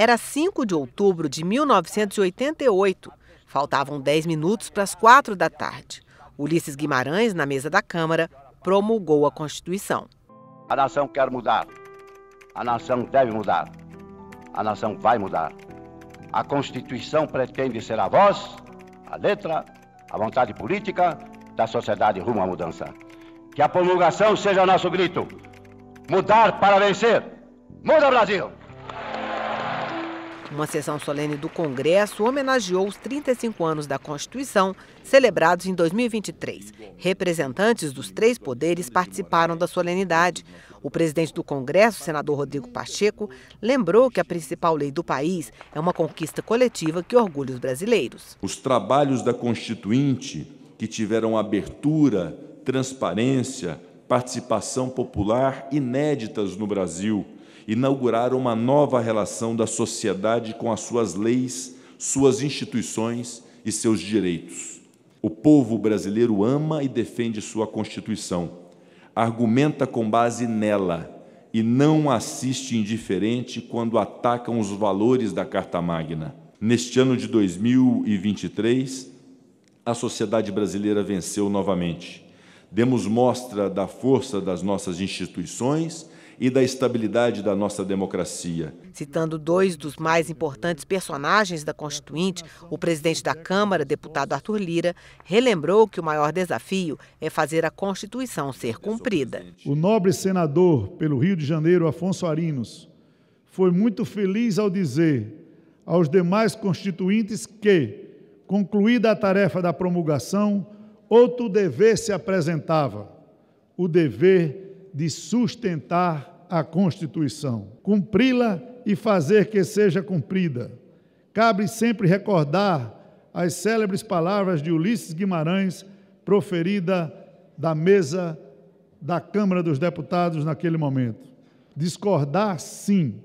Era 5 de outubro de 1988. Faltavam 10 minutos para as 4 da tarde. Ulisses Guimarães, na mesa da Câmara, promulgou a Constituição. A nação quer mudar. A nação deve mudar. A nação vai mudar. A Constituição pretende ser a voz, a letra, a vontade política da sociedade rumo à mudança. Que a promulgação seja nosso grito. Mudar para vencer. Muda Brasil! Uma sessão solene do Congresso homenageou os 35 anos da Constituição, celebrados em 2023. Representantes dos três poderes participaram da solenidade. O presidente do Congresso, senador Rodrigo Pacheco, lembrou que a principal lei do país é uma conquista coletiva que orgulha os brasileiros. Os trabalhos da Constituinte, que tiveram abertura, transparência, participação popular inéditas no Brasil inaugurar uma nova relação da sociedade com as suas leis, suas instituições e seus direitos. O povo brasileiro ama e defende sua Constituição, argumenta com base nela e não assiste indiferente quando atacam os valores da Carta Magna. Neste ano de 2023, a sociedade brasileira venceu novamente. Demos mostra da força das nossas instituições e da estabilidade da nossa democracia. Citando dois dos mais importantes personagens da Constituinte, o presidente da Câmara, deputado Arthur Lira, relembrou que o maior desafio é fazer a Constituição ser cumprida. O nobre senador pelo Rio de Janeiro, Afonso Arinos, foi muito feliz ao dizer aos demais constituintes que, concluída a tarefa da promulgação, outro dever se apresentava: o dever de sustentar a Constituição, cumpri-la e fazer que seja cumprida. Cabe sempre recordar as célebres palavras de Ulisses Guimarães, proferida da mesa da Câmara dos Deputados naquele momento. Discordar, sim.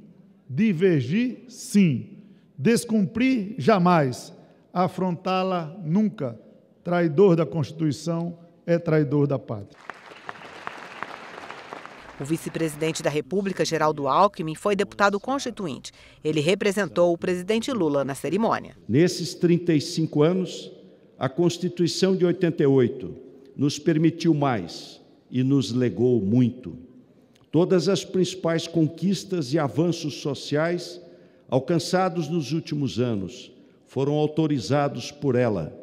Divergir, sim. Descumprir, jamais. Afrontá-la, nunca. Traidor da Constituição é traidor da pátria. O vice-presidente da República, Geraldo Alckmin, foi deputado constituinte. Ele representou o presidente Lula na cerimônia. Nesses 35 anos, a Constituição de 88 nos permitiu mais e nos legou muito. Todas as principais conquistas e avanços sociais alcançados nos últimos anos foram autorizados por ela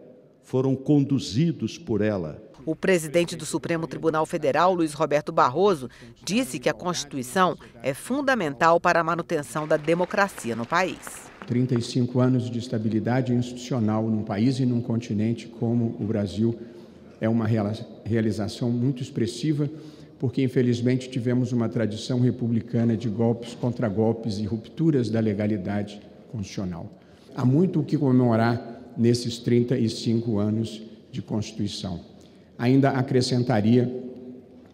foram conduzidos por ela. O presidente do Supremo Tribunal Federal, Luiz Roberto Barroso, disse que a Constituição é fundamental para a manutenção da democracia no país. 35 anos de estabilidade institucional num país e num continente como o Brasil é uma realização muito expressiva, porque infelizmente tivemos uma tradição republicana de golpes, contra golpes e rupturas da legalidade constitucional. Há muito o que comemorar nesses 35 anos de Constituição. Ainda acrescentaria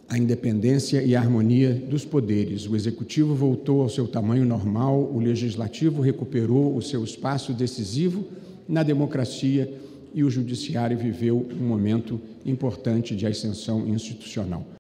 a independência e a harmonia dos poderes. O executivo voltou ao seu tamanho normal, o legislativo recuperou o seu espaço decisivo na democracia e o judiciário viveu um momento importante de ascensão institucional.